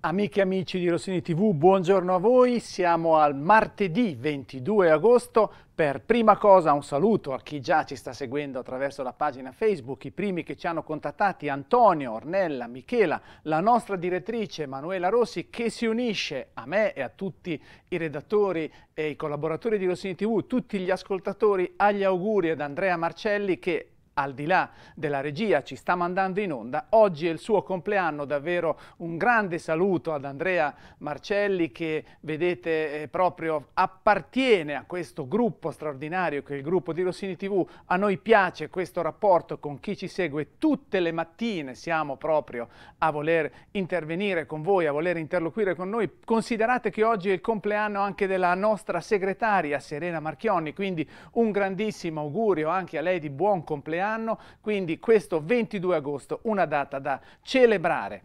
Amiche e amici di Rossini TV, buongiorno a voi. Siamo al martedì 22 agosto. Per prima cosa un saluto a chi già ci sta seguendo attraverso la pagina Facebook, i primi che ci hanno contattati, Antonio, Ornella, Michela, la nostra direttrice Manuela Rossi che si unisce a me e a tutti i redattori e i collaboratori di Rossini TV, tutti gli ascoltatori, agli auguri ad Andrea Marcelli che al di là della regia, ci sta mandando in onda. Oggi è il suo compleanno, davvero un grande saluto ad Andrea Marcelli che vedete eh, proprio appartiene a questo gruppo straordinario che è il gruppo di Rossini TV. A noi piace questo rapporto con chi ci segue tutte le mattine, siamo proprio a voler intervenire con voi, a voler interloquire con noi. Considerate che oggi è il compleanno anche della nostra segretaria Serena Marchionni, quindi un grandissimo augurio anche a lei di buon compleanno anno, quindi questo 22 agosto, una data da celebrare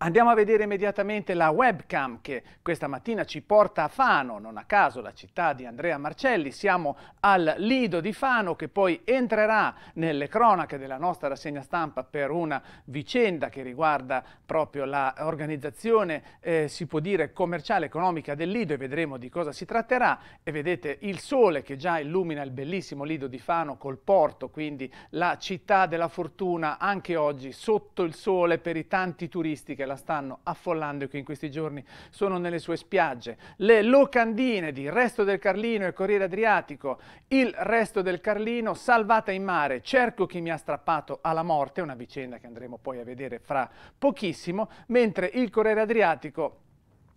Andiamo a vedere immediatamente la webcam che questa mattina ci porta a Fano, non a caso la città di Andrea Marcelli. Siamo al Lido di Fano che poi entrerà nelle cronache della nostra rassegna stampa per una vicenda che riguarda proprio l'organizzazione, eh, si può dire, commerciale economica del Lido e vedremo di cosa si tratterà. E vedete il sole che già illumina il bellissimo Lido di Fano col porto, quindi la città della fortuna anche oggi sotto il sole per i tanti turisti che la stanno affollando e che in questi giorni sono nelle sue spiagge. Le locandine di Resto del Carlino e Corriere Adriatico, il Resto del Carlino, salvata in mare, cerco chi mi ha strappato alla morte, una vicenda che andremo poi a vedere fra pochissimo, mentre il Corriere Adriatico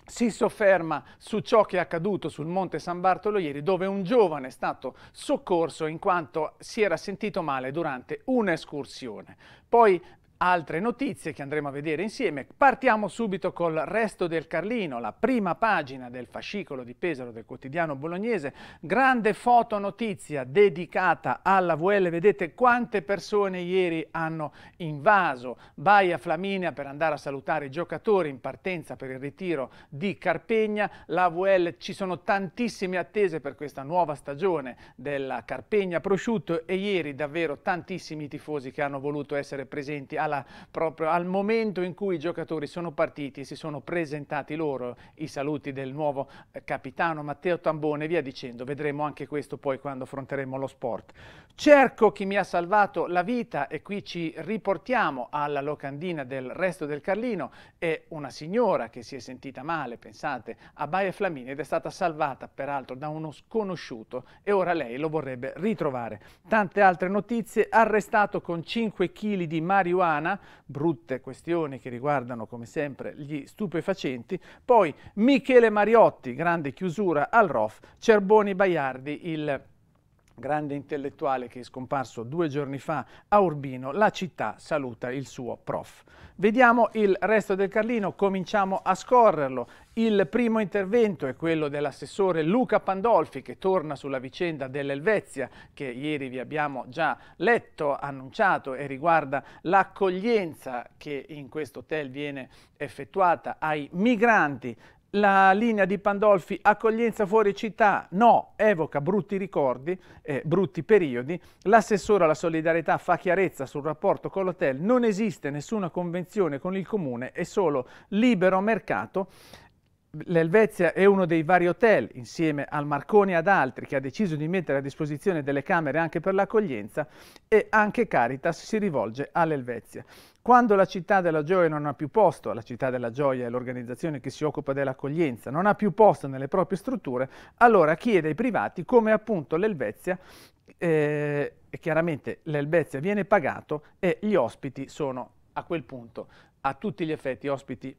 si sofferma su ciò che è accaduto sul Monte San Bartolo ieri, dove un giovane è stato soccorso in quanto si era sentito male durante un'escursione. Poi altre notizie che andremo a vedere insieme. Partiamo subito col resto del Carlino, la prima pagina del fascicolo di Pesaro del quotidiano bolognese. Grande foto notizia dedicata alla VL. Vedete quante persone ieri hanno invaso Baia Flaminia per andare a salutare i giocatori in partenza per il ritiro di Carpegna. La VL ci sono tantissime attese per questa nuova stagione della Carpegna Prosciutto e ieri davvero tantissimi tifosi che hanno voluto essere presenti alla sala proprio al momento in cui i giocatori sono partiti, si sono presentati loro i saluti del nuovo eh, capitano Matteo Tambone e via dicendo. Vedremo anche questo poi quando affronteremo lo sport. Cerco chi mi ha salvato la vita e qui ci riportiamo alla locandina del resto del Carlino è una signora che si è sentita male, pensate, a Baia Flamini ed è stata salvata peraltro da uno sconosciuto e ora lei lo vorrebbe ritrovare. Tante altre notizie, arrestato con 5 kg di marijuana Fontana, brutte questioni che riguardano come sempre gli stupefacenti, poi Michele Mariotti, grande chiusura al ROF, Cerboni Baiardi, il grande intellettuale che è scomparso due giorni fa a Urbino, la città saluta il suo prof. Vediamo il resto del Carlino, cominciamo a scorrerlo. Il primo intervento è quello dell'assessore Luca Pandolfi che torna sulla vicenda dell'Elvezia che ieri vi abbiamo già letto, annunciato e riguarda l'accoglienza che in questo hotel viene effettuata ai migranti la linea di Pandolfi accoglienza fuori città no, evoca brutti ricordi, eh, brutti periodi, l'assessore alla solidarietà fa chiarezza sul rapporto con l'hotel, non esiste nessuna convenzione con il comune, è solo libero mercato L'Elvezia è uno dei vari hotel, insieme al Marconi e ad altri, che ha deciso di mettere a disposizione delle camere anche per l'accoglienza e anche Caritas si rivolge all'Elvezia. Quando la Città della Gioia non ha più posto, la Città della Gioia è l'organizzazione che si occupa dell'accoglienza, non ha più posto nelle proprie strutture, allora chiede ai privati come appunto l'Elvezia eh, chiaramente l'Elvezia viene pagato e gli ospiti sono a quel punto a tutti gli effetti ospiti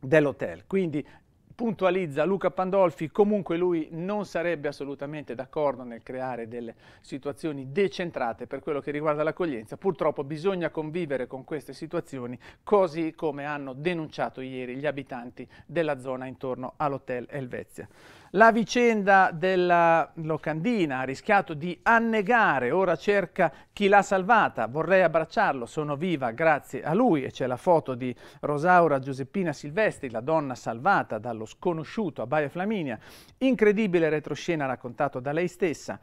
dell'hotel. Quindi puntualizza Luca Pandolfi, comunque lui non sarebbe assolutamente d'accordo nel creare delle situazioni decentrate per quello che riguarda l'accoglienza. Purtroppo bisogna convivere con queste situazioni così come hanno denunciato ieri gli abitanti della zona intorno all'hotel Elvezia. La vicenda della locandina ha rischiato di annegare, ora cerca chi l'ha salvata. Vorrei abbracciarlo, sono viva grazie a lui. E c'è la foto di Rosaura Giuseppina Silvestri, la donna salvata dallo sconosciuto a Baia Flaminia. Incredibile retroscena raccontato da lei stessa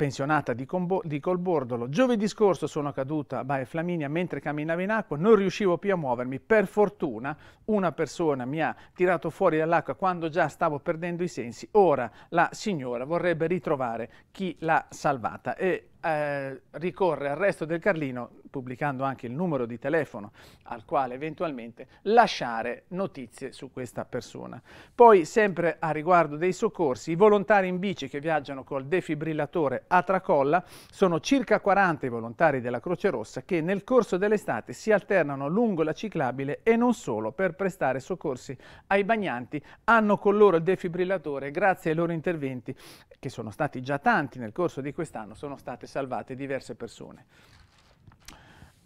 pensionata di, Combo, di Colbordolo. Giovedì scorso sono caduta a Baia Flaminia mentre camminavo in acqua, non riuscivo più a muovermi. Per fortuna una persona mi ha tirato fuori dall'acqua quando già stavo perdendo i sensi. Ora la signora vorrebbe ritrovare chi l'ha salvata e eh, ricorre al resto del Carlino, pubblicando anche il numero di telefono al quale eventualmente lasciare notizie su questa persona. Poi, sempre a riguardo dei soccorsi, i volontari in bici che viaggiano col defibrillatore a tracolla sono circa 40 i volontari della Croce Rossa che nel corso dell'estate si alternano lungo la ciclabile e non solo per prestare soccorsi ai bagnanti. Hanno con loro il defibrillatore, grazie ai loro interventi, che sono stati già tanti nel corso di quest'anno, sono state salvate diverse persone.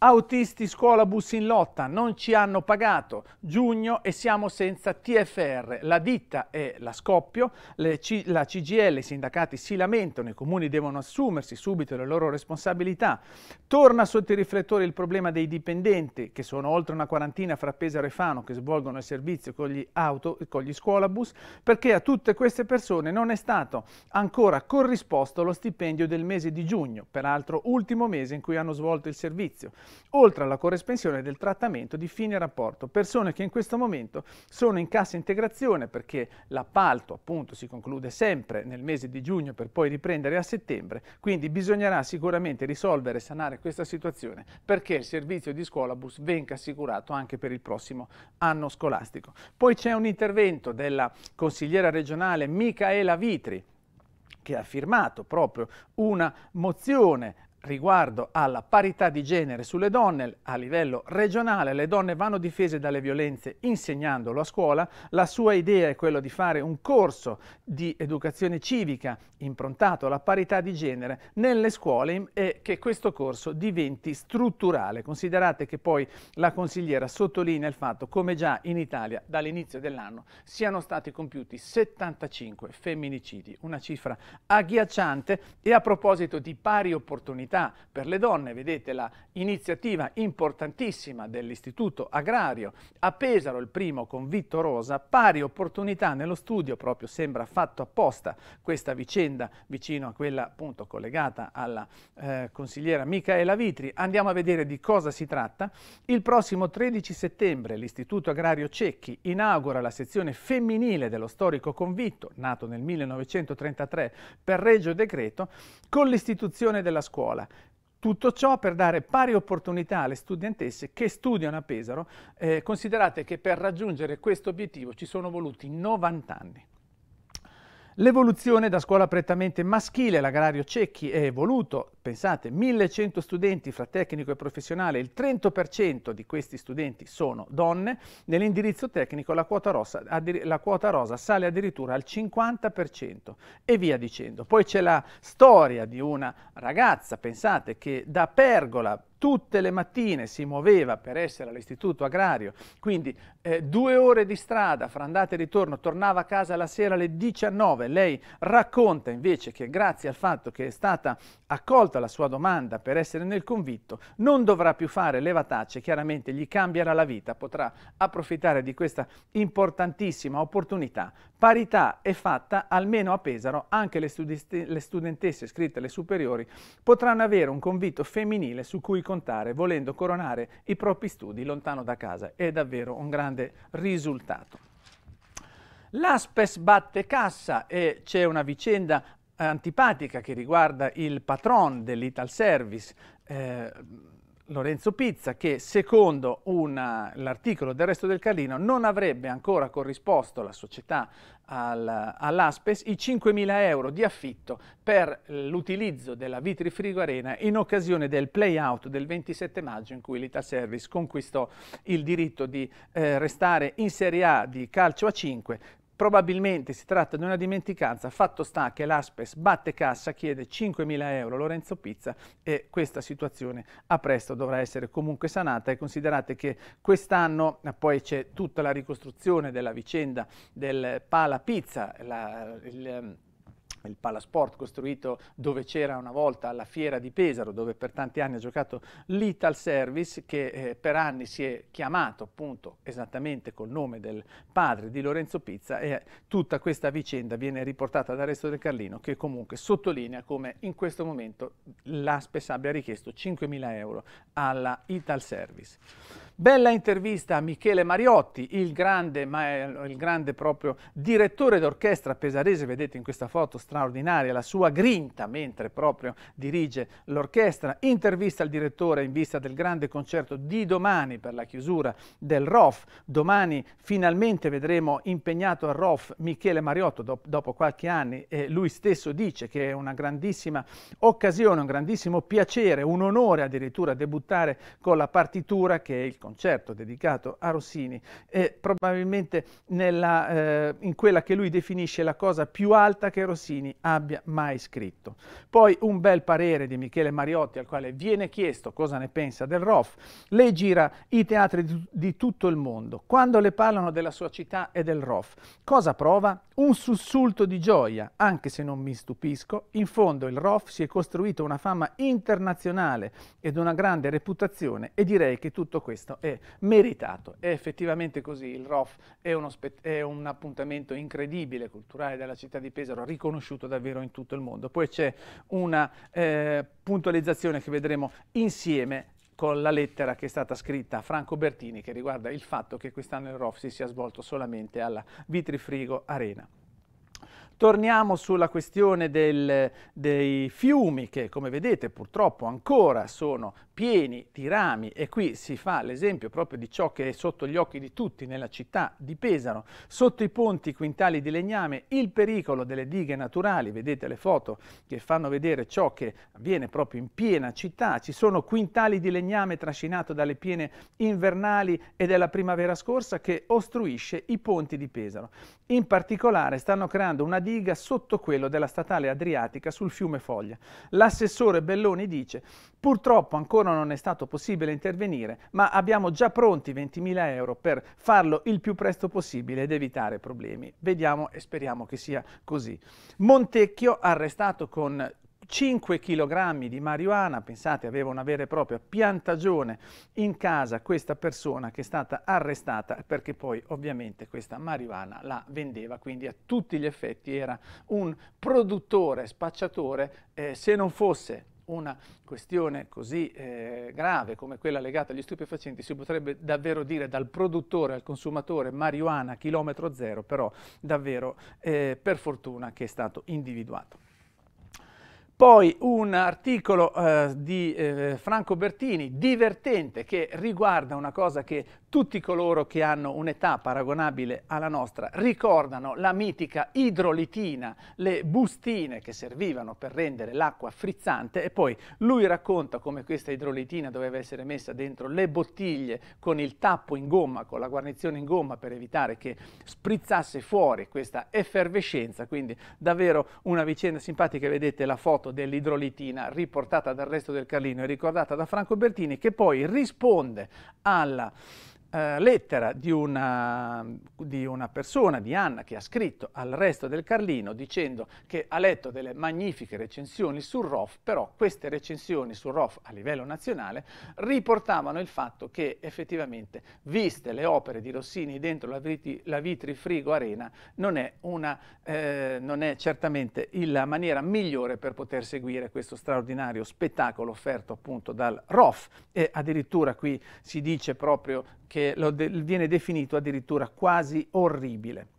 Autisti scuola bus in lotta, non ci hanno pagato, giugno e siamo senza TFR, la ditta è la Scoppio, la CGL, i sindacati si lamentano, i comuni devono assumersi subito le loro responsabilità, torna sotto i riflettori il problema dei dipendenti, che sono oltre una quarantina fra Pesaro e Fano, che svolgono il servizio con gli auto e con gli scuolabus, perché a tutte queste persone non è stato ancora corrisposto lo stipendio del mese di giugno, peraltro ultimo mese in cui hanno svolto il servizio oltre alla corresponsione del trattamento di fine rapporto, persone che in questo momento sono in cassa integrazione perché l'appalto appunto si conclude sempre nel mese di giugno per poi riprendere a settembre, quindi bisognerà sicuramente risolvere e sanare questa situazione perché il servizio di scuolabus venga assicurato anche per il prossimo anno scolastico. Poi c'è un intervento della consigliera regionale Micaela Vitri che ha firmato proprio una mozione riguardo alla parità di genere sulle donne a livello regionale, le donne vanno difese dalle violenze insegnandolo a scuola, la sua idea è quella di fare un corso di educazione civica improntato alla parità di genere nelle scuole e che questo corso diventi strutturale. Considerate che poi la consigliera sottolinea il fatto come già in Italia dall'inizio dell'anno siano stati compiuti 75 femminicidi, una cifra agghiacciante e a proposito di pari opportunità parità per le donne, vedete la iniziativa importantissima dell'Istituto Agrario a Pesaro, il primo con Vitto Rosa, pari opportunità nello studio, proprio sembra fatto apposta questa vicenda vicino a quella appunto collegata alla eh, consigliera Micaela Vitri. Andiamo a vedere di cosa si tratta. Il prossimo 13 settembre l'Istituto Agrario Cecchi inaugura la sezione femminile dello storico convitto, nato nel 1933 per Reggio Decreto, con l'istituzione della scuola scuola. Tutto ciò per dare pari opportunità alle studentesse che studiano a Pesaro. Eh, considerate che per raggiungere questo obiettivo ci sono voluti 90 anni. L'evoluzione da scuola prettamente maschile l'agrario Cecchi è evoluto, pensate, 1100 studenti fra tecnico e professionale, il 30% di questi studenti sono donne, nell'indirizzo tecnico la quota, rossa, la quota, rosa sale addirittura al 50% e via dicendo. Poi c'è la storia di una ragazza, pensate, che da pergola tutte le mattine si muoveva per essere all'istituto agrario, quindi eh, due ore di strada fra andata e ritorno, tornava a casa la sera alle 19. Lei racconta invece che grazie al fatto che è stata accolta la sua domanda per essere nel convitto, non dovrà più fare levatacce, chiaramente gli cambierà la vita, potrà approfittare di questa importantissima opportunità. Parità è fatta almeno a Pesaro, anche le, le studentesse iscritte alle superiori potranno avere un convitto femminile su cui continuare raccontare, volendo coronare i propri studi lontano da casa. È davvero un grande risultato. L'Aspes batte cassa e c'è una vicenda antipatica che riguarda il patron dell'Ital Service, eh, Lorenzo Pizza che secondo eh, l'articolo del resto del Carlino non avrebbe ancora corrisposto la società al, all'Aspes i 5.000 euro di affitto per l'utilizzo della Vitrifrigo Arena in occasione del play-out del 27 maggio in cui l'Ital Service conquistò il diritto di eh, restare in Serie A di calcio a 5 Probabilmente si tratta di una dimenticanza, fatto sta che l'Aspes batte cassa, chiede 5.000 euro Lorenzo Pizza e questa situazione a presto dovrà essere comunque sanata e considerate che quest'anno eh, poi c'è tutta la ricostruzione della vicenda del Pala Pizza, la, il, ehm, il palasport costruito dove c'era una volta la fiera di Pesaro, dove per tanti anni ha giocato l'Ital Service, che eh, per anni si è chiamato appunto esattamente col nome del padre di Lorenzo Pizza e eh, tutta questa vicenda viene riportata dal resto del Carlino che comunque sottolinea come in questo momento l'Aspes abbia richiesto 5.000 euro alla Ital Service. Bella intervista a Michele Mariotti, il grande, ma, il grande proprio direttore d'orchestra pesarese, vedete in questa foto straordinaria la sua grinta mentre proprio dirige l'orchestra. Intervista al direttore in vista del grande concerto di domani per la chiusura del ROF. Domani finalmente vedremo impegnato al ROF Michele Mariotto dopo, dopo qualche anno e lui stesso dice che è una grandissima occasione, un grandissimo piacere, un onore addirittura debuttare con la partitura che è il concerto dedicato a Rossini è probabilmente nella, eh, in quella che lui definisce la cosa più alta che Rossini abbia mai scritto. Poi un bel parere di Michele Mariotti al quale viene chiesto cosa ne pensa del ROF. Lei gira i teatri di, di tutto il mondo. Quando le parlano della sua città e del ROF, cosa prova? Un sussulto di gioia, anche se non mi stupisco. In fondo il ROF si è costruito una fama internazionale ed una grande reputazione e direi che tutto questo merito, è meritato, è effettivamente così, il ROF è, è, un appuntamento incredibile culturale della città di Pesaro, riconosciuto davvero in tutto il mondo. Poi c'è una eh, puntualizzazione che vedremo insieme con la lettera che è stata scritta a Franco Bertini che riguarda il fatto che quest'anno il ROF si sia svolto solamente alla Vitrifrigo Arena. Torniamo sulla questione del, dei fiumi che, come vedete, purtroppo ancora sono pieni di rami e qui si fa l'esempio proprio di ciò che è sotto gli occhi di tutti nella città di Pesaro, sotto i ponti quintali di legname, il pericolo delle dighe naturali, vedete le foto che fanno vedere ciò che avviene proprio in piena città, ci sono quintali di legname trascinato dalle piene invernali e della primavera scorsa che ostruisce i ponti di Pesaro. In particolare stanno creando una diga sotto quello della statale Adriatica sul fiume Foglia. L'assessore Belloni dice purtroppo ancora ancora non è stato possibile intervenire, ma abbiamo già pronti 20.000 euro per farlo il più presto possibile ed evitare problemi. Vediamo e speriamo che sia così. Montecchio arrestato con 5 kg di marijuana, pensate aveva una vera e propria piantagione in casa questa persona che è stata arrestata perché poi ovviamente questa marijuana la vendeva, quindi a tutti gli effetti era un produttore, spacciatore, eh, se non fosse una questione così eh, grave come quella legata agli stupefacenti si potrebbe davvero dire dal produttore al consumatore marijuana chilometro zero, però davvero eh, per fortuna che è stato individuato. Poi un articolo eh, di eh, Franco Bertini, divertente, che riguarda una cosa che tutti coloro che hanno un'età paragonabile alla nostra ricordano la mitica idrolitina, le bustine che servivano per rendere l'acqua frizzante e poi lui racconta come questa idrolitina doveva essere messa dentro le bottiglie con il tappo in gomma, con la guarnizione in gomma per evitare che sprizzasse fuori questa effervescenza, quindi davvero una vicenda simpatica, vedete la foto dell'idrolitina riportata dal resto del Carlino e ricordata da Franco Bertini che poi risponde alla eh, lettera di una, di una persona, di Anna, che ha scritto al resto del Carlino dicendo che ha letto delle magnifiche recensioni sul ROF, però queste recensioni sul ROF a livello nazionale riportavano il fatto che effettivamente, viste le opere di Rossini dentro la, viti, la Vitrifrigo Arena, non è, una, eh, non è certamente la maniera migliore per poter seguire questo straordinario spettacolo offerto appunto dal ROF e addirittura qui si dice proprio che e de- viene definito addirittura quasi orribile.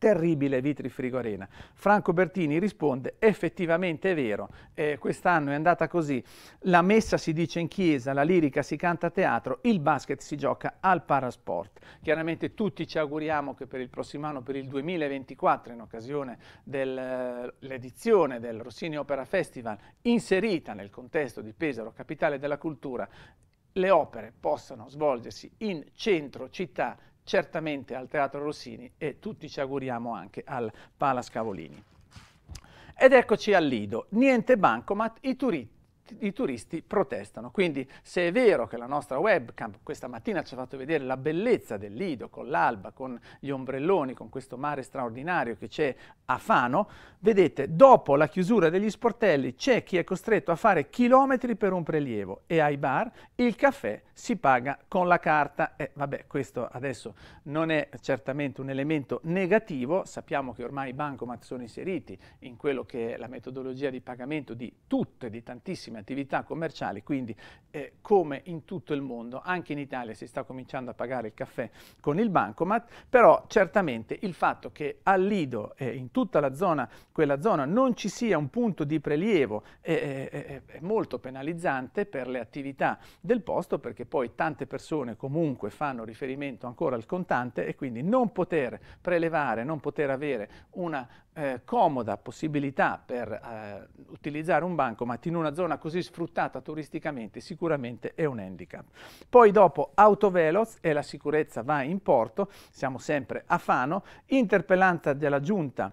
Terribile Vitrifrigo Arena. Franco Bertini risponde effettivamente è vero, eh, quest'anno è andata così, la messa si dice in chiesa, la lirica si canta a teatro, il basket si gioca al parasport. Chiaramente tutti ci auguriamo che per il prossimo anno, per il 2024, in occasione dell'edizione eh, del Rossini Opera Festival, inserita nel contesto di Pesaro, capitale della cultura, le opere possano svolgersi in centro città, certamente al Teatro Rossini e tutti ci auguriamo anche al Pala Scavolini. Ed eccoci al Lido, niente bancomat, i turisti i turisti protestano. Quindi se è vero che la nostra webcam questa mattina ci ha fatto vedere la bellezza del Lido con l'alba, con gli ombrelloni, con questo mare straordinario che c'è a Fano, vedete dopo la chiusura degli sportelli c'è chi è costretto a fare chilometri per un prelievo e ai bar il caffè si paga con la carta. E eh, vabbè, questo adesso non è certamente un elemento negativo, sappiamo che ormai i bancomat sono inseriti in quello che è la metodologia di pagamento di tutte, di tantissime attività commerciali, quindi eh, come in tutto il mondo, anche in Italia si sta cominciando a pagare il caffè con il bancomat, però certamente il fatto che al Lido, eh, in tutta la zona, quella zona, non ci sia un punto di prelievo eh, eh, eh, eh, è molto penalizzante per le attività del posto, perché poi tante persone comunque fanno riferimento ancora al contante e quindi non poter prelevare, non poter avere una eh, comoda possibilità per eh, utilizzare un bancomat in una zona così sfruttata turisticamente sicuramente è un handicap. Poi dopo autoveloz e la sicurezza va in porto, siamo sempre a Fano, interpellanza della giunta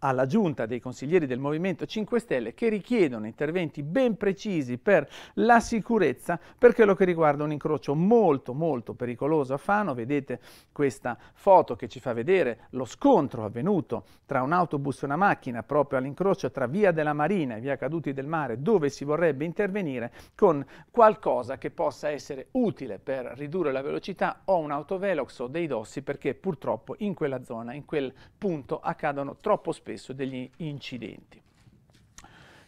alla giunta dei consiglieri del Movimento 5 Stelle che richiedono interventi ben precisi per la sicurezza per quello che riguarda un incrocio molto molto pericoloso a Fano. Vedete questa foto che ci fa vedere lo scontro avvenuto tra un autobus e una macchina proprio all'incrocio tra Via della Marina e Via Caduti del Mare dove si vorrebbe intervenire con qualcosa che possa essere utile per ridurre la velocità o un autovelox o dei dossi perché purtroppo in quella zona, in quel punto accadono troppo spesso spesso degli incidenti.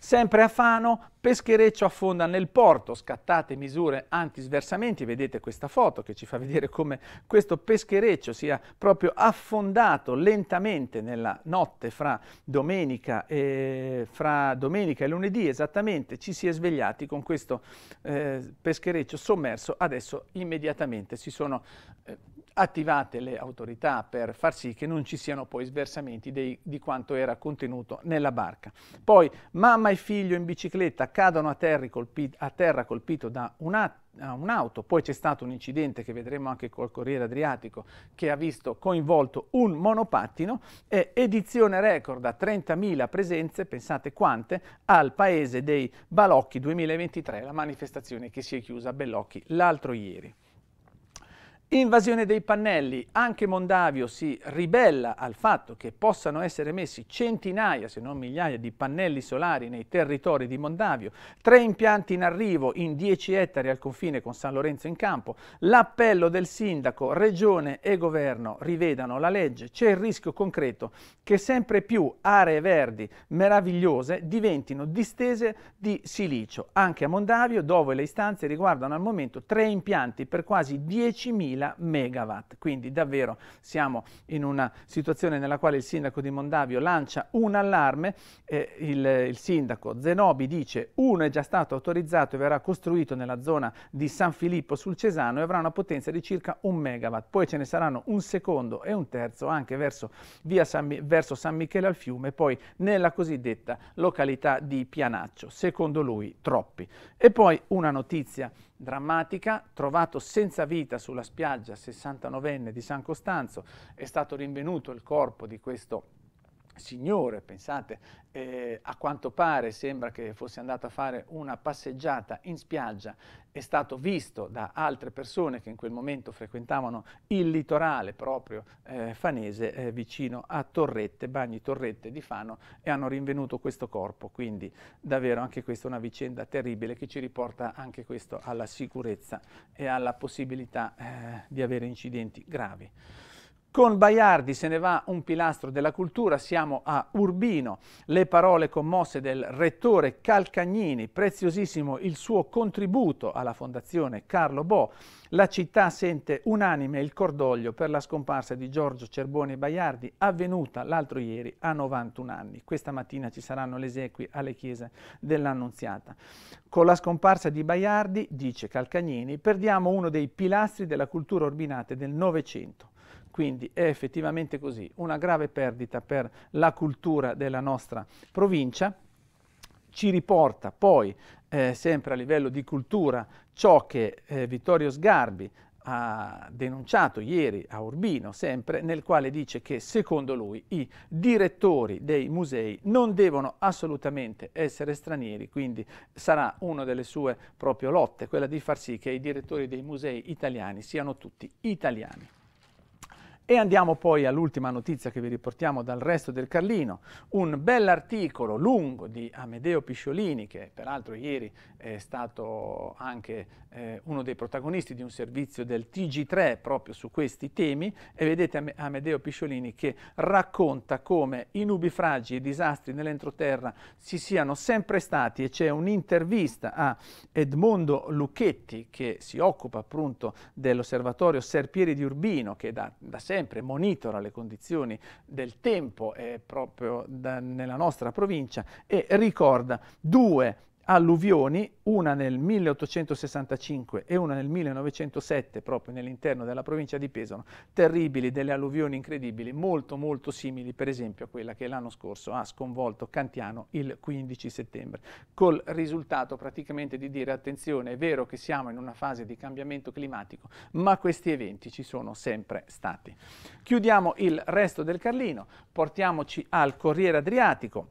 Sempre a Fano, peschereccio affonda nel porto, scattate misure antisversamenti, vedete questa foto che ci fa vedere come questo peschereccio sia proprio affondato lentamente nella notte fra domenica e, fra domenica e lunedì esattamente, ci si è svegliati con questo eh, peschereccio sommerso, adesso immediatamente si sono eh, attivate le autorità per far sì che non ci siano poi sversamenti dei, di quanto era contenuto nella barca. Poi mamma e figlio in bicicletta cadono a, colpito, a terra colpito da un'atto un'auto, poi c'è stato un incidente che vedremo anche col Corriere Adriatico che ha visto coinvolto un monopattino, eh, edizione record a 30.000 presenze, pensate quante, al paese dei Balocchi 2023, la manifestazione che si è chiusa a Bellocchi l'altro ieri. Invasione dei pannelli. Anche Mondavio si ribella al fatto che possano essere messi centinaia, se non migliaia, di pannelli solari nei territori di Mondavio. Tre impianti in arrivo in 10 ettari al confine con San Lorenzo in campo. L'appello del sindaco, regione e governo rivedano la legge. C'è il rischio concreto che sempre più aree verdi meravigliose diventino distese di silicio. Anche a Mondavio, dove le istanze riguardano al momento tre impianti per quasi 10.000 2000 megawatt. Quindi davvero siamo in una situazione nella quale il sindaco di Mondavio lancia un allarme, eh, il, il sindaco Zenobi dice uno è già stato autorizzato e verrà costruito nella zona di San Filippo sul Cesano e avrà una potenza di circa un megawatt, poi ce ne saranno un secondo e un terzo anche verso, via San, verso San Michele al Fiume, poi nella cosiddetta località di Pianaccio, secondo lui troppi. E poi una notizia drammatica, trovato senza vita sulla spiaggia 69enne di San Costanzo, è stato rinvenuto il corpo di questo signore, pensate, eh, a quanto pare sembra che fosse andato a fare una passeggiata in spiaggia, è stato visto da altre persone che in quel momento frequentavano il litorale proprio eh, fanese eh, vicino a Torrette, Bagni Torrette di Fano e hanno rinvenuto questo corpo, quindi davvero anche questa è una vicenda terribile che ci riporta anche questo alla sicurezza e alla possibilità eh, di avere incidenti gravi. Con Baiardi se ne va un pilastro della cultura, siamo a Urbino, le parole commosse del rettore Calcagnini, preziosissimo il suo contributo alla fondazione Carlo Bo, la città sente unanime il cordoglio per la scomparsa di Giorgio Cerboni Baiardi avvenuta l'altro ieri a 91 anni. Questa mattina ci saranno le esequie alle chiese dell'Annunziata. Con la scomparsa di Baiardi, dice Calcagnini, perdiamo uno dei pilastri della cultura urbinate del Novecento. Quindi è effettivamente così, una grave perdita per la cultura della nostra provincia. Ci riporta poi, eh, sempre a livello di cultura, ciò che eh, Vittorio Sgarbi ha denunciato ieri a Urbino, sempre, nel quale dice che secondo lui i direttori dei musei non devono assolutamente essere stranieri, quindi sarà una delle sue proprio lotte, quella di far sì che i direttori dei musei italiani siano tutti italiani. E andiamo poi all'ultima notizia che vi riportiamo dal resto del Carlino, un bell'articolo lungo di Amedeo Pisciolini, che peraltro ieri è stato anche eh, uno dei protagonisti di un servizio del TG3 proprio su questi temi, e vedete Amedeo Pisciolini che racconta come i nubifragi e i disastri nell'entroterra si siano sempre stati e c'è un'intervista a Edmondo Lucchetti che si occupa appunto dell'osservatorio Serpieri di Urbino che da, da sempre sempre monitora le condizioni del tempo eh, proprio da, nella nostra provincia e ricorda due alluvioni, una nel 1865 e una nel 1907 proprio nell'interno della provincia di Pesano, terribili, delle alluvioni incredibili, molto molto simili per esempio a quella che l'anno scorso ha sconvolto Cantiano il 15 settembre, col risultato praticamente di dire attenzione, è vero che siamo in una fase di cambiamento climatico, ma questi eventi ci sono sempre stati. Chiudiamo il resto del Carlino, portiamoci al Corriere Adriatico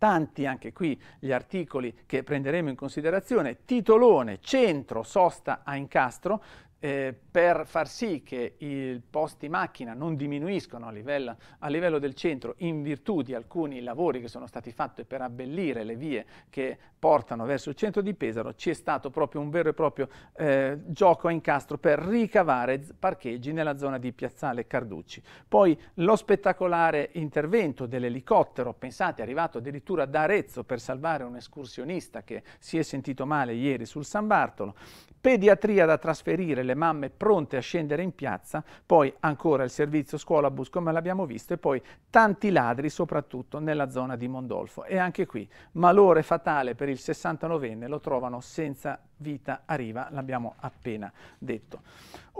tanti anche qui gli articoli che prenderemo in considerazione, titolone, centro, sosta a incastro, eh, per far sì che i posti macchina non diminuiscano a livello, a livello, del centro in virtù di alcuni lavori che sono stati fatti per abbellire le vie che portano verso il centro di Pesaro, ci è stato proprio un vero e proprio eh, gioco a incastro per ricavare parcheggi nella zona di Piazzale Carducci. Poi lo spettacolare intervento dell'elicottero, pensate, arrivato addirittura da Arezzo per salvare un escursionista che si è sentito male ieri sul San Bartolo pediatria da trasferire, le mamme pronte a scendere in piazza, poi ancora il servizio scuola bus come l'abbiamo visto e poi tanti ladri soprattutto nella zona di Mondolfo e anche qui malore fatale per il 69enne lo trovano senza vita a riva, l'abbiamo appena detto.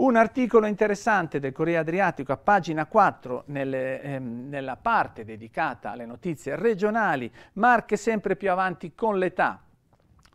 Un articolo interessante del Corriere Adriatico a pagina 4 nelle, ehm, nella parte dedicata alle notizie regionali, Marche sempre più avanti con l'età,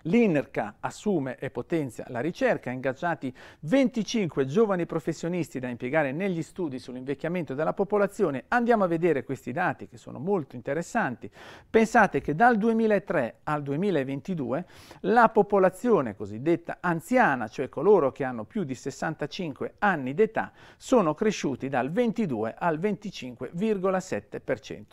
L'INERCA assume e potenzia la ricerca, ha ingaggiati 25 giovani professionisti da impiegare negli studi sull'invecchiamento della popolazione. Andiamo a vedere questi dati che sono molto interessanti. Pensate che dal 2003 al 2022 la popolazione cosiddetta anziana, cioè coloro che hanno più di 65 anni d'età, sono cresciuti dal 22 al 25,7%.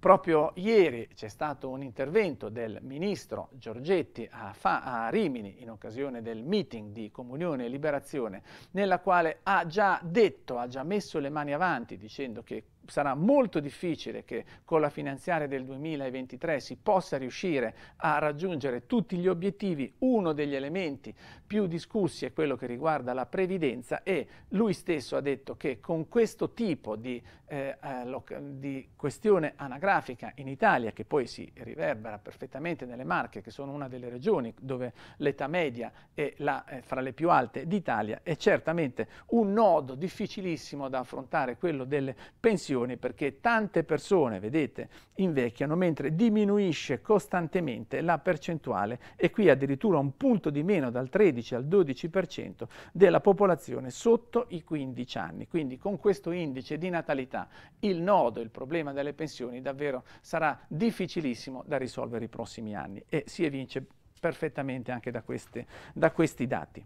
Proprio ieri c'è stato un intervento del ministro Giorgetti a, Fa, a, Rimini in occasione del meeting di Comunione e Liberazione, nella quale ha già detto, ha già messo le mani avanti dicendo che sarà molto difficile che con la finanziaria del 2023 si possa riuscire a raggiungere tutti gli obiettivi. Uno degli elementi più discussi è quello che riguarda la previdenza e lui stesso ha detto che con questo tipo di, eh, eh di questione anagrafica in Italia, che poi si riverbera perfettamente nelle Marche, che sono una delle regioni dove l'età media è la, eh, fra le più alte d'Italia, è certamente un nodo difficilissimo da affrontare, quello delle pensioni condizioni perché tante persone, vedete, invecchiano mentre diminuisce costantemente la percentuale e qui addirittura un punto di meno dal 13 al 12% della popolazione sotto i 15 anni. Quindi con questo indice di natalità il nodo, il problema delle pensioni davvero sarà difficilissimo da risolvere i prossimi anni e si evince perfettamente anche da, queste, da questi dati.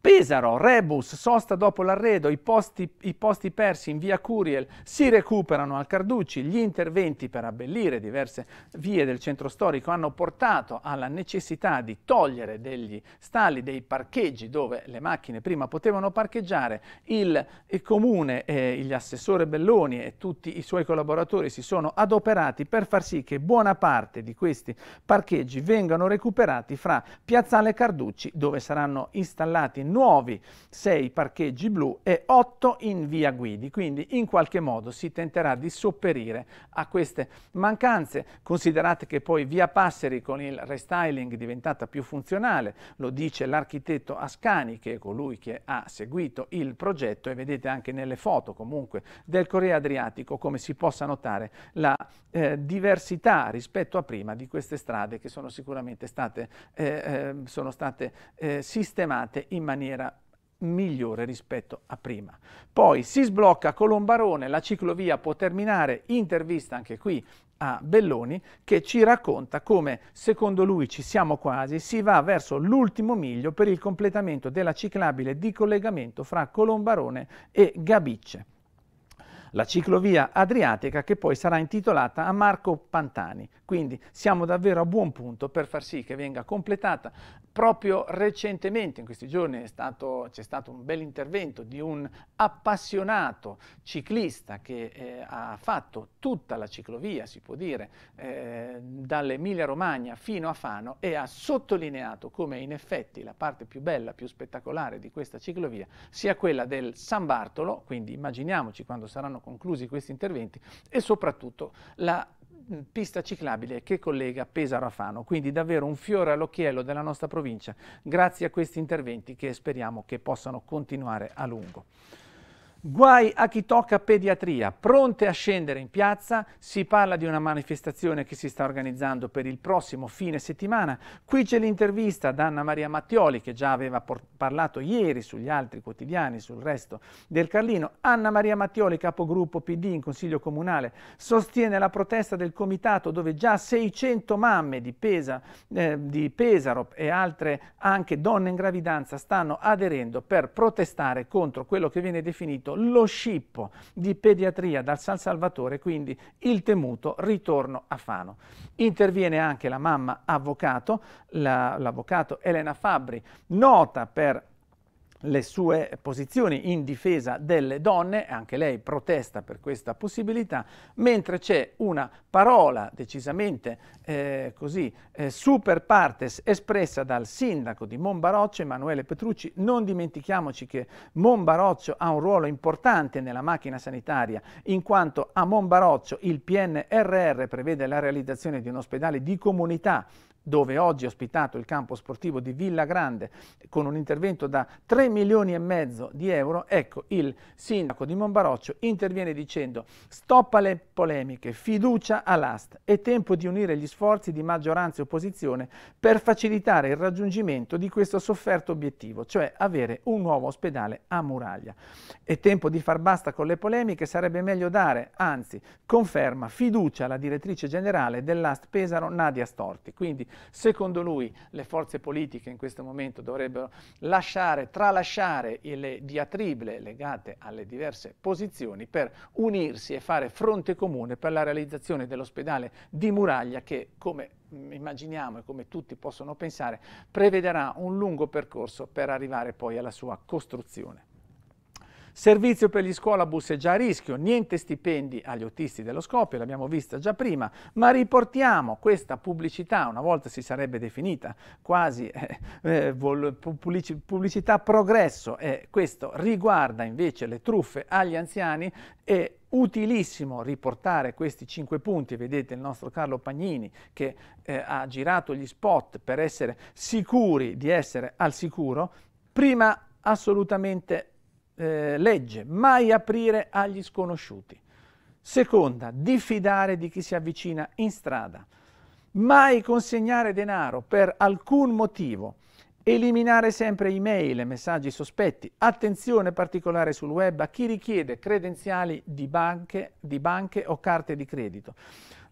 Pesaro, Rebus, sosta dopo l'arredo, i posti, i posti, persi in via Curiel si recuperano al Carducci, gli interventi per abbellire diverse vie del centro storico hanno portato alla necessità di togliere degli stalli, dei parcheggi dove le macchine prima potevano parcheggiare, il, il comune, eh, l'assessore Belloni e tutti i suoi collaboratori si sono adoperati per far sì che buona parte di questi parcheggi vengano recuperati fra Piazzale Carducci dove saranno installati nuovi 6 parcheggi blu e 8 in via Guidi, quindi in qualche modo si tenterà di sopperire a queste mancanze. Considerate che poi via Passeri con il restyling è diventata più funzionale, lo dice l'architetto Ascani che è colui che ha seguito il progetto e vedete anche nelle foto comunque del Corriere Adriatico come si possa notare la eh, diversità rispetto a prima di queste strade che sono sicuramente state, eh, eh sono state eh, sistemate in maniera maniera migliore rispetto a prima. Poi si sblocca Colombarone, la ciclovia può terminare, intervista anche qui a Belloni che ci racconta come secondo lui ci siamo quasi, si va verso l'ultimo miglio per il completamento della ciclabile di collegamento fra Colombarone e Gabicce. La ciclovia adriatica che poi sarà intitolata a Marco Pantani, quindi siamo davvero a buon punto per far sì che venga completata. Proprio recentemente, in questi giorni, c'è stato un bel intervento di un appassionato ciclista che eh, ha fatto tutta la ciclovia, si può dire, eh, dall'Emilia Romagna fino a Fano e ha sottolineato come in effetti la parte più bella, più spettacolare di questa ciclovia sia quella del San Bartolo, quindi immaginiamoci quando saranno conclusi questi interventi, e soprattutto la Mm, pista ciclabile che collega Pesaro a Fano, quindi davvero un fiore all'occhiello della nostra provincia grazie a questi interventi che speriamo che possano continuare a lungo. Guai a chi tocca pediatria, pronte a scendere in piazza, si parla di una manifestazione che si sta organizzando per il prossimo fine settimana. Qui c'è l'intervista ad Anna Maria Mattioli che già aveva parlato ieri sugli altri quotidiani, sul resto del Carlino. Anna Maria Mattioli, capogruppo PD in Consiglio Comunale, sostiene la protesta del comitato dove già 600 mamme di, Pesa, eh, di Pesaro e altre anche donne in gravidanza stanno aderendo per protestare contro quello che viene definito seguito lo scippo di pediatria dal San Salvatore, quindi il temuto ritorno a Fano. Interviene anche la mamma avvocato, l'avvocato Elena Fabbri, nota per le sue posizioni in difesa delle donne, anche lei protesta per questa possibilità, mentre c'è una parola decisamente eh, così eh, super partes espressa dal sindaco di Monbaroccio, Emanuele Petrucci. Non dimentichiamoci che Monbaroccio ha un ruolo importante nella macchina sanitaria, in quanto a Monbaroccio il PNRR prevede la realizzazione di un ospedale di comunità dove oggi è ospitato il campo sportivo di Villa Grande con un intervento da 3 milioni e mezzo di euro, ecco il sindaco di Monbaroccio interviene dicendo stop alle polemiche, fiducia all'AST, è tempo di unire gli sforzi di maggioranza e opposizione per facilitare il raggiungimento di questo sofferto obiettivo, cioè avere un nuovo ospedale a muraglia. È tempo di far basta con le polemiche, sarebbe meglio dare, anzi conferma, fiducia alla direttrice generale dell'AST Pesaro Nadia Storti. Quindi Secondo lui le forze politiche in questo momento dovrebbero lasciare, tralasciare le diatrible legate alle diverse posizioni per unirsi e fare fronte comune per la realizzazione dell'ospedale di Muraglia che, come immaginiamo e come tutti possono pensare, prevederà un lungo percorso per arrivare poi alla sua costruzione. Servizio per gli scuolabus è già a rischio, niente stipendi agli autisti dello Scopio, l'abbiamo vista già prima, ma riportiamo questa pubblicità, una volta si sarebbe definita quasi eh, eh pubblicità progresso, eh, questo riguarda invece le truffe agli anziani e utilissimo riportare questi cinque punti, vedete il nostro Carlo Pagnini che eh, ha girato gli spot per essere sicuri di essere al sicuro, prima assolutamente eh, legge, mai aprire agli sconosciuti. Seconda, diffidare di chi si avvicina in strada. Mai consegnare denaro per alcun motivo. Eliminare sempre email e messaggi sospetti. Attenzione particolare sul web a chi richiede credenziali di banche, di banche o carte di credito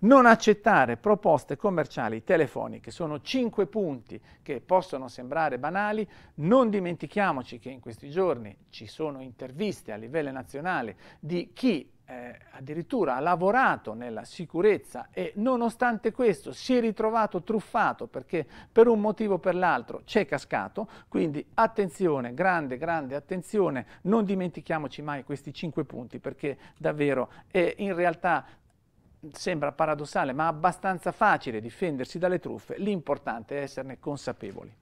non accettare proposte commerciali telefoniche. Sono cinque punti che possono sembrare banali, non dimentichiamoci che in questi giorni ci sono interviste a livello nazionale di chi eh, addirittura ha lavorato nella sicurezza e nonostante questo si è ritrovato truffato perché per un motivo o per l'altro c'è cascato, quindi attenzione, grande, grande attenzione, non dimentichiamoci mai questi cinque punti perché davvero è in realtà sembra paradossale, ma abbastanza facile difendersi dalle truffe, l'importante è esserne consapevoli.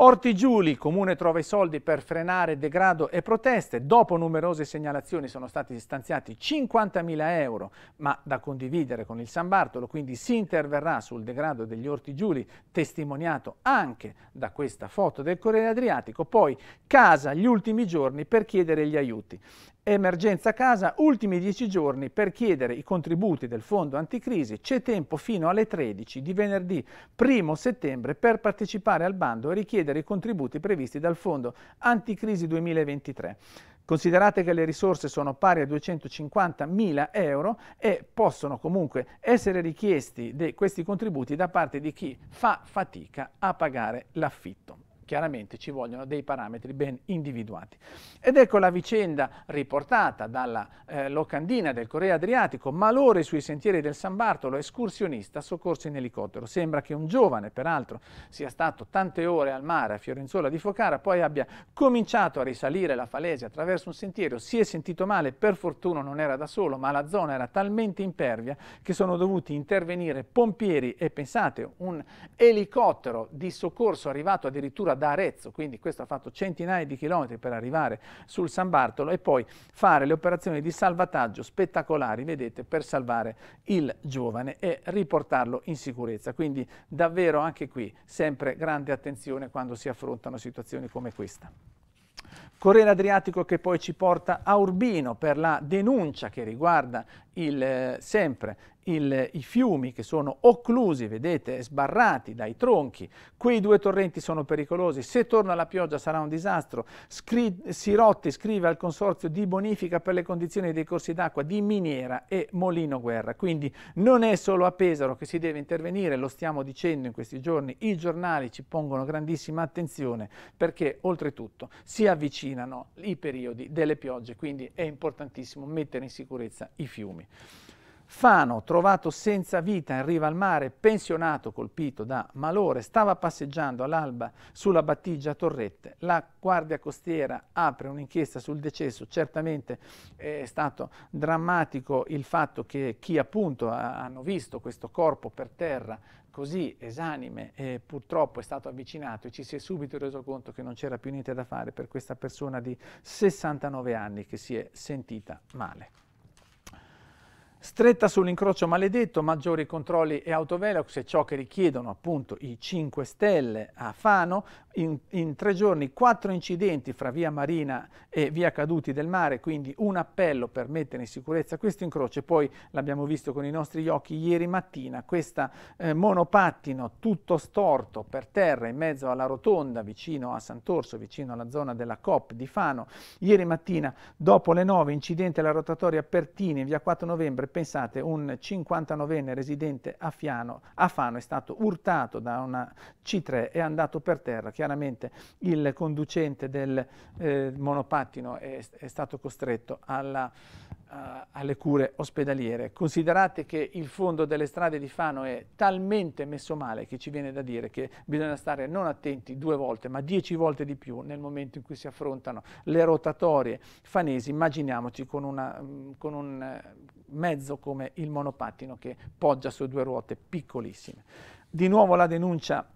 Orti Giuli, comune trova i soldi per frenare degrado e proteste. Dopo numerose segnalazioni sono stati stanziati 50.000 euro, ma da condividere con il San Bartolo, quindi si interverrà sul degrado degli Orti Giuli, testimoniato anche da questa foto del Corriere Adriatico. Poi casa gli ultimi giorni per chiedere gli aiuti. Emergenza Casa, ultimi dieci giorni per chiedere i contributi del fondo anticrisi. C'è tempo fino alle 13 di venerdì 1 settembre per partecipare al bando e richiedere i contributi previsti dal fondo anticrisi 2023. Considerate che le risorse sono pari a 250.000 euro e possono comunque essere richiesti questi contributi da parte di chi fa fatica a pagare l'affitto chiaramente ci vogliono dei parametri ben individuati. Ed ecco la vicenda riportata dalla eh, locandina del Corriere Adriatico, malore sui sentieri del San Bartolo, escursionista soccorso in elicottero. Sembra che un giovane, peraltro, sia stato tante ore al mare a Fiorenzuola di Focara, poi abbia cominciato a risalire la falesia attraverso un sentiero, si è sentito male, per fortuna non era da solo, ma la zona era talmente impervia che sono dovuti intervenire pompieri e pensate, un elicottero di soccorso arrivato addirittura da Arezzo, quindi questo ha fatto centinaia di chilometri per arrivare sul San Bartolo e poi fare le operazioni di salvataggio spettacolari, vedete, per salvare il giovane e riportarlo in sicurezza. Quindi davvero anche qui sempre grande attenzione quando si affrontano situazioni come questa. Corriere Adriatico che poi ci porta a Urbino per la denuncia che riguarda il, eh, sempre il, i fiumi che sono occlusi, vedete, sbarrati dai tronchi, quei due torrenti sono pericolosi, se torna la pioggia sarà un disastro, Scri Sirotti scrive al consorzio di bonifica per le condizioni dei corsi d'acqua di Miniera e Molino Guerra, quindi non è solo a Pesaro che si deve intervenire, lo stiamo dicendo in questi giorni, i giornali ci pongono grandissima attenzione perché oltretutto si avvicinano i periodi delle piogge, quindi è importantissimo mettere in sicurezza i fiumi. Fano, trovato senza vita in riva al mare, pensionato colpito da malore, stava passeggiando all'alba sulla battigia a Torrette. La Guardia Costiera apre un'inchiesta sul decesso. Certamente eh, è stato drammatico il fatto che chi appunto ha, hanno visto questo corpo per terra così esanime eh, purtroppo è stato avvicinato e ci si è subito reso conto che non c'era più niente da fare per questa persona di 69 anni che si è sentita male. Stretta sull'incrocio maledetto, maggiori controlli e autovelox è ciò che richiedono appunto i 5 Stelle a Fano. In, in, tre giorni quattro incidenti fra via Marina e via Caduti del Mare, quindi un appello per mettere in sicurezza questo incrocio. Poi l'abbiamo visto con i nostri occhi ieri mattina, questa eh, monopattino tutto storto per terra in mezzo alla rotonda vicino a Sant'Orso, vicino alla zona della COP di Fano. Ieri mattina dopo le 9 incidente alla rotatoria Pertini in via 4 novembre pensate, un 59enne residente a, Fiano, a Fano è stato urtato da una C3 e è andato per terra. Chiaramente il conducente del eh, monopattino è, è, stato costretto alla, uh, alle cure ospedaliere. Considerate che il fondo delle strade di Fano è talmente messo male che ci viene da dire che bisogna stare non attenti due volte, ma dieci volte di più nel momento in cui si affrontano le rotatorie fanesi. Immaginiamoci con, una, mm, con un eh, mezzo come il monopattino che poggia su due ruote piccolissime. Di nuovo la denuncia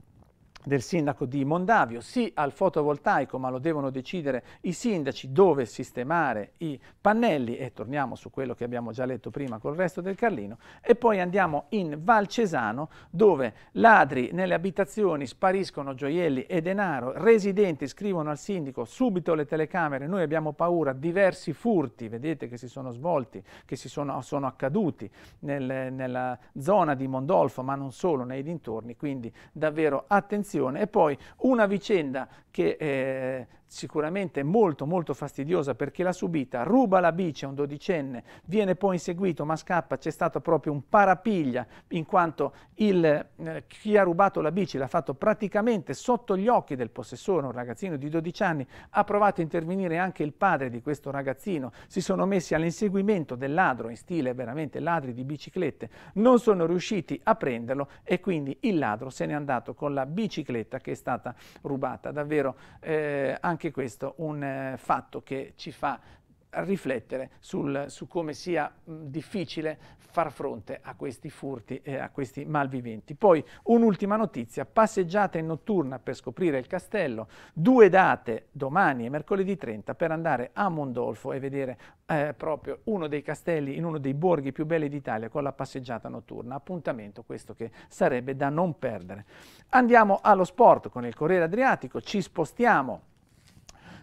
del sindaco di Mondavio, sì al fotovoltaico, ma lo devono decidere i sindaci dove sistemare i pannelli e torniamo su quello che abbiamo già letto prima col resto del Carlino e poi andiamo in Valcesano dove ladri nelle abitazioni spariscono gioielli e denaro, residenti scrivono al sindaco subito le telecamere, noi abbiamo paura, diversi furti, vedete che si sono svolti, che si sono, sono accaduti nel, nella zona di Mondolfo, ma non solo, nei dintorni, quindi davvero attenzione situazione e poi una vicenda che eh, sicuramente molto molto fastidiosa perché l'ha subita, ruba la bici a un dodicenne, viene poi inseguito ma scappa, c'è stato proprio un parapiglia in quanto il, eh, chi ha rubato la bici l'ha fatto praticamente sotto gli occhi del possessore, un ragazzino di 12 anni, ha provato a intervenire anche il padre di questo ragazzino, si sono messi all'inseguimento del ladro in stile veramente ladri di biciclette, non sono riusciti a prenderlo e quindi il ladro se n'è andato con la bicicletta che è stata rubata, davvero eh, anche anche questo un eh, fatto che ci fa riflettere sul, su come sia mh, difficile far fronte a questi furti e a questi malviventi. Poi un'ultima notizia, passeggiata in notturna per scoprire il castello, due date domani e mercoledì 30 per andare a Mondolfo e vedere eh, proprio uno dei castelli in uno dei borghi più belli d'Italia con la passeggiata notturna, appuntamento questo che sarebbe da non perdere. Andiamo allo sport con il Corriere Adriatico, ci spostiamo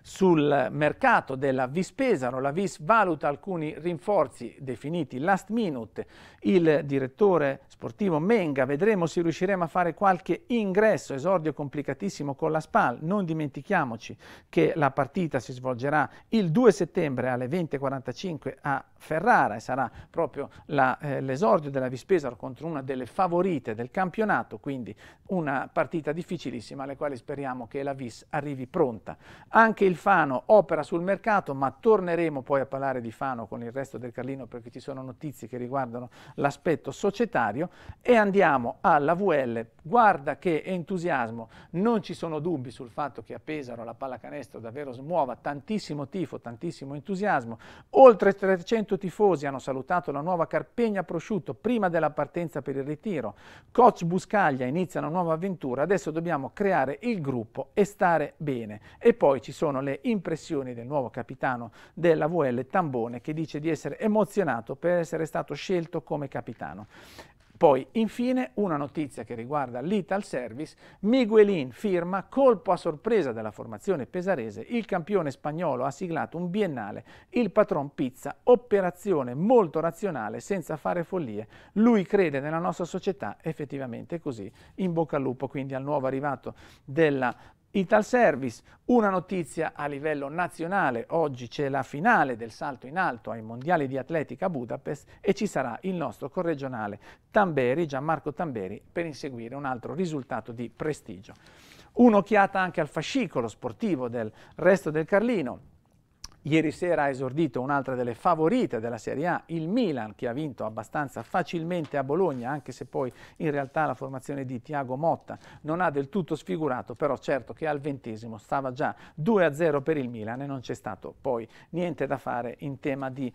sul mercato della Vis Pesaro. La Vis valuta alcuni rinforzi definiti last minute. Il direttore sportivo Menga, vedremo se riusciremo a fare qualche ingresso, esordio complicatissimo con la SPAL. Non dimentichiamoci che la partita si svolgerà il 2 settembre alle 20.45 a Ferrara e sarà proprio eh, l'esordio eh, della Vis Pesaro contro una delle favorite del campionato, quindi una partita difficilissima alle quali speriamo che la Vis arrivi pronta. Anche il il Fano opera sul mercato, ma torneremo poi a parlare di Fano con il resto del Carlino perché ci sono notizie che riguardano l'aspetto societario e andiamo alla VL. Guarda che entusiasmo, non ci sono dubbi sul fatto che a Pesaro la pallacanestro davvero smuova tantissimo tifo, tantissimo entusiasmo. Oltre 300 tifosi hanno salutato la nuova Carpegna Prosciutto prima della partenza per il ritiro. Coach Buscaglia inizia una nuova avventura, adesso dobbiamo creare il gruppo e stare bene. E poi ci sono le impressioni del nuovo capitano della VL Tambone che dice di essere emozionato per essere stato scelto come capitano. Poi, infine, una notizia che riguarda l'Ital Service, Miguelin firma colpo a sorpresa della formazione pesarese, il campione spagnolo ha siglato un biennale, il patron pizza, operazione molto razionale, senza fare follie. Lui crede nella nostra società, effettivamente così. In bocca al lupo quindi al nuovo arrivato della Service, una notizia a livello nazionale, oggi c'è la finale del salto in alto ai mondiali di atletica a Budapest e ci sarà il nostro corregionale Tamberi, Gianmarco Tamberi, per inseguire un altro risultato di prestigio. Un'occhiata anche al fascicolo sportivo del resto del Carlino, Ieri sera ha esordito un'altra delle favorite della Serie A, il Milan, che ha vinto abbastanza facilmente a Bologna, anche se poi in realtà la formazione di Tiago Motta non ha del tutto sfigurato, però certo che al ventesimo stava già 2-0 per il Milan e non c'è stato poi niente da fare in tema di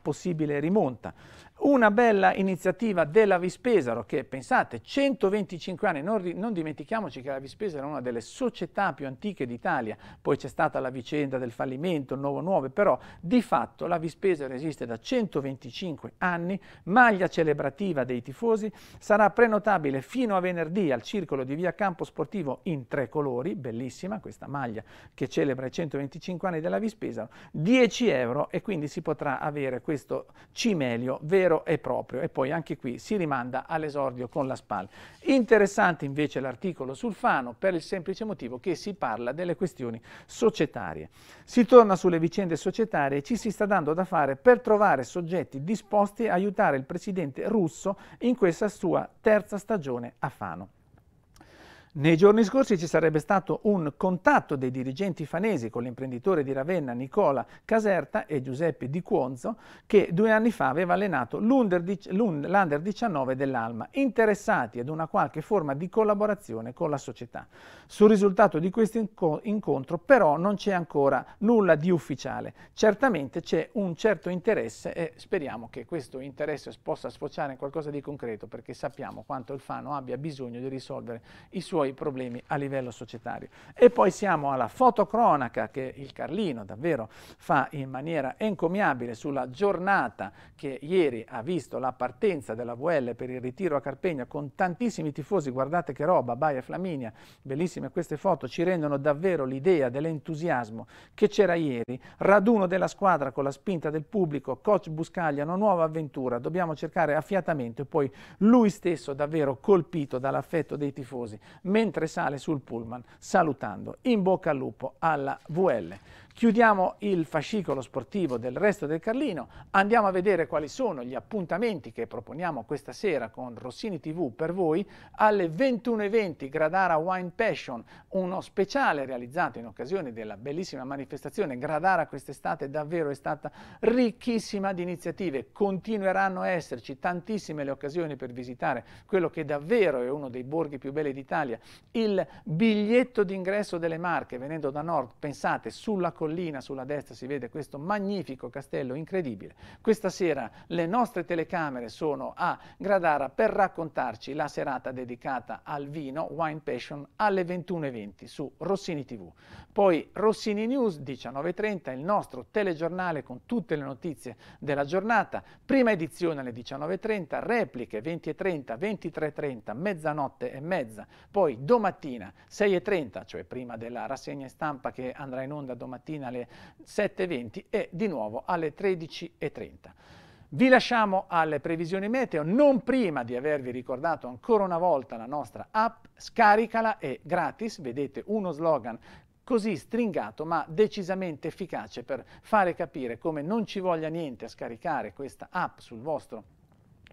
possibile rimonta. Una bella iniziativa della Vispesaro che, pensate, 125 anni, non, non, dimentichiamoci che la Vispesaro era una delle società più antiche d'Italia, poi c'è stata la vicenda del fallimento, il Nuovo nuovo, però di fatto la Vispesaro esiste da 125 anni, maglia celebrativa dei tifosi, sarà prenotabile fino a venerdì al circolo di Via Campo Sportivo in tre colori, bellissima questa maglia che celebra i 125 anni della Vispesaro, 10 euro e quindi si potrà avere questo cimelio vero vero e proprio e poi anche qui si rimanda all'esordio con la spalla. Interessante invece l'articolo sul Fano per il semplice motivo che si parla delle questioni societarie. Si torna sulle vicende societarie e ci si sta dando da fare per trovare soggetti disposti a aiutare il presidente russo in questa sua terza stagione a Fano. Nei giorni scorsi ci sarebbe stato un contatto dei dirigenti fanesi con l'imprenditore di Ravenna Nicola Caserta e Giuseppe Di Cuonzo che due anni fa aveva allenato l'Under 19 dell'Alma, interessati ad una qualche forma di collaborazione con la società. Sul risultato di questo incontro però non c'è ancora nulla di ufficiale. Certamente c'è un certo interesse e speriamo che questo interesse possa sfociare in qualcosa di concreto perché sappiamo quanto il Fano abbia bisogno di risolvere i suoi suoi problemi a livello societario. E poi siamo alla fotocronaca che il Carlino davvero fa in maniera encomiabile sulla giornata che ieri ha visto la partenza della VL per il ritiro a Carpegna con tantissimi tifosi, guardate che roba, Baia Flaminia, bellissime queste foto, ci rendono davvero l'idea dell'entusiasmo che c'era ieri, raduno della squadra con la spinta del pubblico, coach Buscaglia, una nuova avventura, dobbiamo cercare affiatamento e poi lui stesso davvero colpito dall'affetto dei tifosi, mentre sale sul pullman salutando in bocca al lupo alla VL. Chiudiamo il fascicolo sportivo del resto del Carlino, andiamo a vedere quali sono gli appuntamenti che proponiamo questa sera con Rossini TV per voi alle 21.20 Gradara Wine Passion, uno speciale realizzato in occasione della bellissima manifestazione Gradara quest'estate davvero è stata ricchissima di iniziative, continueranno a esserci tantissime le occasioni per visitare quello che davvero è uno dei borghi più belli d'Italia, il biglietto d'ingresso delle Marche venendo da nord, pensate sulla colonna collina sulla destra si vede questo magnifico castello incredibile. Questa sera le nostre telecamere sono a Gradara per raccontarci la serata dedicata al vino Wine Passion alle 21.20 su Rossini TV. Poi Rossini News 19.30, il nostro telegiornale con tutte le notizie della giornata, prima edizione alle 19.30, repliche 20.30, 23.30, mezzanotte e mezza, poi domattina 6.30, cioè prima della rassegna stampa che andrà in onda domattina mattina alle 7.20 e di nuovo alle 13.30. Vi lasciamo alle previsioni meteo, non prima di avervi ricordato ancora una volta la nostra app, scaricala è gratis, vedete uno slogan così stringato ma decisamente efficace per fare capire come non ci voglia niente a scaricare questa app sul vostro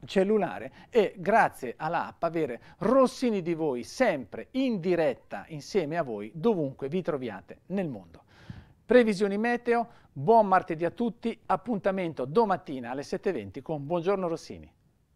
cellulare e grazie all'app avere Rossini di voi sempre in diretta insieme a voi dovunque vi troviate nel mondo. Previsioni meteo, buon martedì a tutti, appuntamento domattina alle 7.20 con Buongiorno Rossini.